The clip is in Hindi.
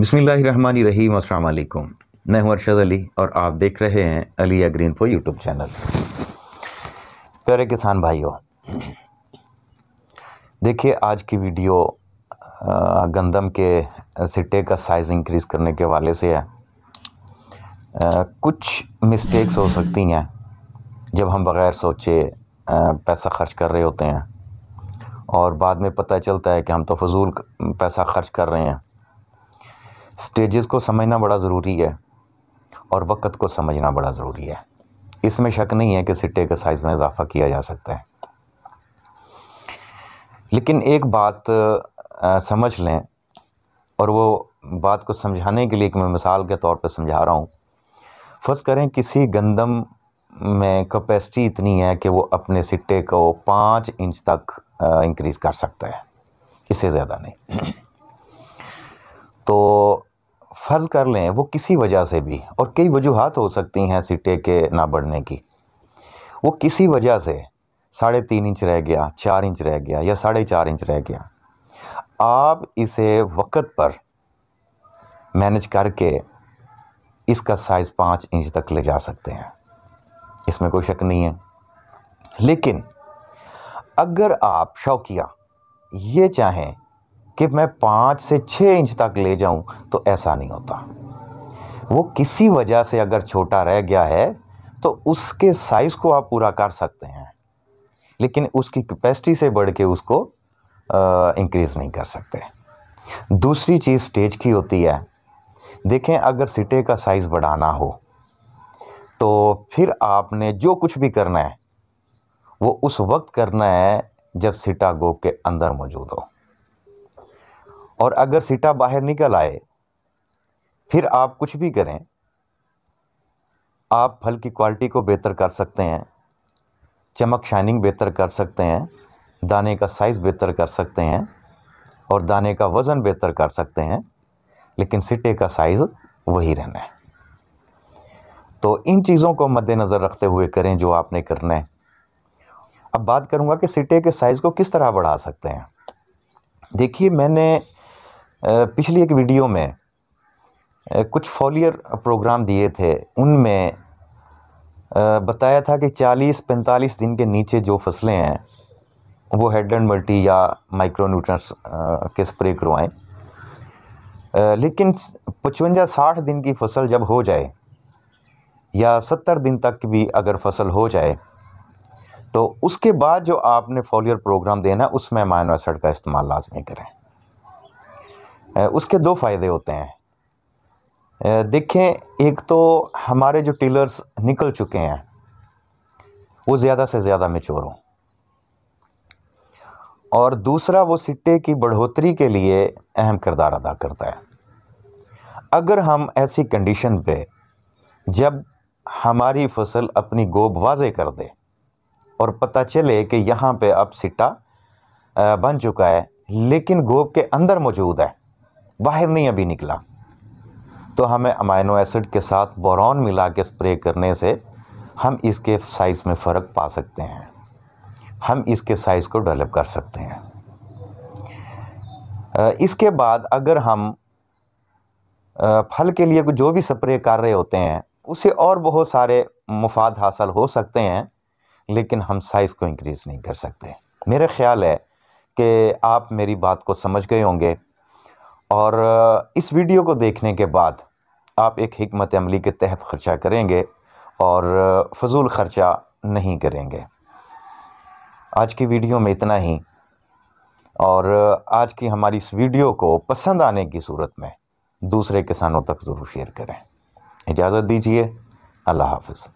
बसमीम अल्लाम मैं हूं अरशद अली और आप देख रहे हैं अली अग्रीन फो यूट्यूब चैनल प्यारे किसान भाइयों देखिए आज की वीडियो गंदम के सिट्टे का साइज़ इंक्रीज़ करने के वाले से है कुछ मिस्टेक्स हो सकती हैं जब हम बग़ैर सोचे पैसा खर्च कर रहे होते हैं और बाद में पता चलता है कि हम तो फजूल पैसा खर्च कर रहे हैं स्टेजेस को समझना बड़ा ज़रूरी है और वक़्त को समझना बड़ा ज़रूरी है इसमें शक नहीं है कि सिट्टे के साइज़ में इजाफ़ा किया जा सकता है लेकिन एक बात आ, समझ लें और वो बात को समझाने के लिए मैं मिसाल के तौर पर समझा रहा हूँ फ़र्ज़ करें किसी गंदम में कैपेसिटी इतनी है कि वो अपने सिट्टे को पाँच इंच तक इंक्रीज़ कर सकता है इससे ज़्यादा नहीं तो फ़र्ज़ कर लें वो किसी वजह से भी और कई वजूहत हो सकती हैं सीटें के ना बढ़ने की वो किसी वजह से साढ़े तीन इंच रह गया चार इंच रह गया या साढ़े चार इंच रह गया आप इसे वक़्त पर मैनेज करके इसका साइज़ पाँच इंच तक ले जा सकते हैं इसमें कोई शक नहीं है लेकिन अगर आप शौकिया ये चाहें कि मैं पाँच से छः इंच तक ले जाऊं तो ऐसा नहीं होता वो किसी वजह से अगर छोटा रह गया है तो उसके साइज़ को आप पूरा कर सकते हैं लेकिन उसकी कैपेसिटी से बढ़ के उसको इंक्रीज़ नहीं कर सकते दूसरी चीज़ स्टेज की होती है देखें अगर सिटे का साइज़ बढ़ाना हो तो फिर आपने जो कुछ भी करना है वो उस वक्त करना है जब सिटा गोप के अंदर मौजूद हो और अगर सीटा बाहर निकल आए फिर आप कुछ भी करें आप फल की क्वालिटी को बेहतर कर सकते हैं चमक शाइनिंग बेहतर कर सकते हैं दाने का साइज़ बेहतर कर सकते हैं और दाने का वज़न बेहतर कर सकते हैं लेकिन सिटे का साइज़ वही रहना है तो इन चीज़ों को मद्देनज़र रखते हुए करें जो आपने करना है अब बात करूँगा कि सिटे के साइज़ को किस तरह बढ़ा सकते हैं देखिए मैंने पिछली एक वीडियो में कुछ फॉलियर प्रोग्राम दिए थे उनमें बताया था कि 40-45 दिन के नीचे जो फसलें हैं वो हेड एंड मल्टी या माइक्रोन्यूट्रंस के स्प्रे करवाएं लेकिन पचवंजा साठ दिन की फसल जब हो जाए या सत्तर दिन तक भी अगर फसल हो जाए तो उसके बाद जो आपने फॉलियर प्रोग्राम देना उसमें माइनो का इस्तेमाल लाजमी करें उसके दो फ़ायदे होते हैं देखें एक तो हमारे जो टीलर्स निकल चुके हैं वो ज़्यादा से ज़्यादा मेचोर हों और दूसरा वो सिट्टे की बढ़ोतरी के लिए अहम किरदार अदा करता है अगर हम ऐसी कंडीशन पे जब हमारी फसल अपनी गोब वाजे कर दे और पता चले कि यहाँ पे अब सिट्टा बन चुका है लेकिन गोब के अंदर मौजूद है बाहर नहीं अभी निकला तो हमें अमाइनो एसिड के साथ बोरॉन मिला के स्प्रे करने से हम इसके साइज़ में फ़र्क पा सकते हैं हम इसके साइज़ को डेवलप कर सकते हैं इसके बाद अगर हम फल के लिए जो भी स्प्रे कर रहे होते हैं उसे और बहुत सारे मुफाद हासिल हो सकते हैं लेकिन हम साइज़ को इंक्रीज़ नहीं कर सकते मेरा ख्याल है कि आप मेरी बात को समझ गए होंगे और इस वीडियो को देखने के बाद आप एक हमत अमली के तहत ख़र्चा करेंगे और फजूल ख़र्चा नहीं करेंगे आज की वीडियो में इतना ही और आज की हमारी इस वीडियो को पसंद आने की सूरत में दूसरे किसानों तक ज़रूर शेयर करें इजाज़त दीजिए अल्लाह हाफिज़